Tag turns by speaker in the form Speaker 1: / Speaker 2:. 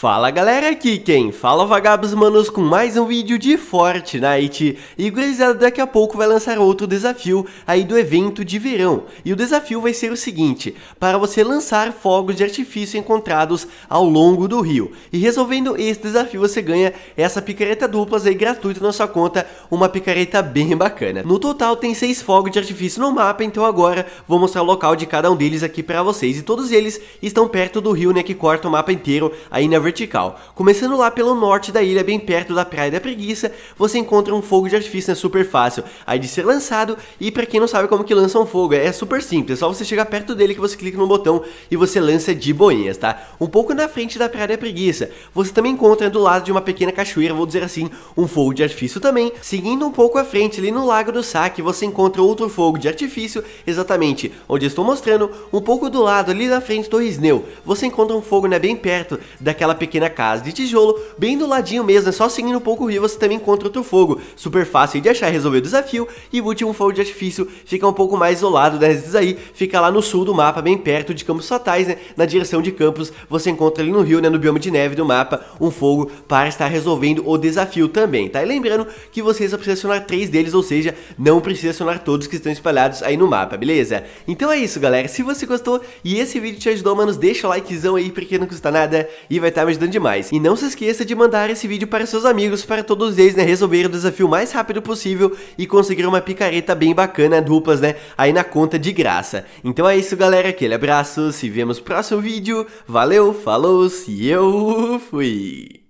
Speaker 1: Fala galera, aqui quem fala é vagabos manos com mais um vídeo de Fortnite E gurizada, daqui a pouco vai lançar outro desafio aí do evento de verão E o desafio vai ser o seguinte, para você lançar fogos de artifício encontrados ao longo do rio E resolvendo esse desafio você ganha essa picareta duplas aí gratuita na sua conta Uma picareta bem bacana No total tem seis fogos de artifício no mapa, então agora vou mostrar o local de cada um deles aqui pra vocês E todos eles estão perto do rio né, que corta o mapa inteiro aí na verdade vertical. Começando lá pelo norte da ilha, bem perto da Praia da Preguiça, você encontra um fogo de artifício, é né, super fácil aí de ser lançado, e para quem não sabe como que lança um fogo, é super simples, é só você chegar perto dele que você clica no botão e você lança de boinhas, tá? Um pouco na frente da Praia da Preguiça, você também encontra do lado de uma pequena cachoeira, vou dizer assim, um fogo de artifício também, seguindo um pouco à frente ali no Lago do Saque, você encontra outro fogo de artifício, exatamente onde estou mostrando, um pouco do lado ali na frente do Isneu, você encontra um fogo né, bem perto daquela pequena casa de tijolo, bem do ladinho mesmo, é só seguindo um pouco o rio você também encontra outro fogo, super fácil de achar e resolver o desafio, e o último fogo de artifício fica um pouco mais isolado desses aí, fica lá no sul do mapa, bem perto de Campos Fatais, né, na direção de Campos, você encontra ali no rio, né, no bioma de neve do mapa, um fogo para estar resolvendo o desafio também, tá? E lembrando que você só precisa acionar três deles, ou seja, não precisa acionar todos que estão espalhados aí no mapa, beleza? Então é isso, galera, se você gostou e esse vídeo te ajudou, mano deixa o likezão aí, porque não custa nada, e vai estar tá ajudando demais. E não se esqueça de mandar esse vídeo para seus amigos, para todos eles, né, resolverem o desafio mais rápido possível e conseguir uma picareta bem bacana, duplas, né, aí na conta de graça. Então é isso, galera, aquele abraço, se vemos no próximo vídeo, valeu, falou, se eu fui!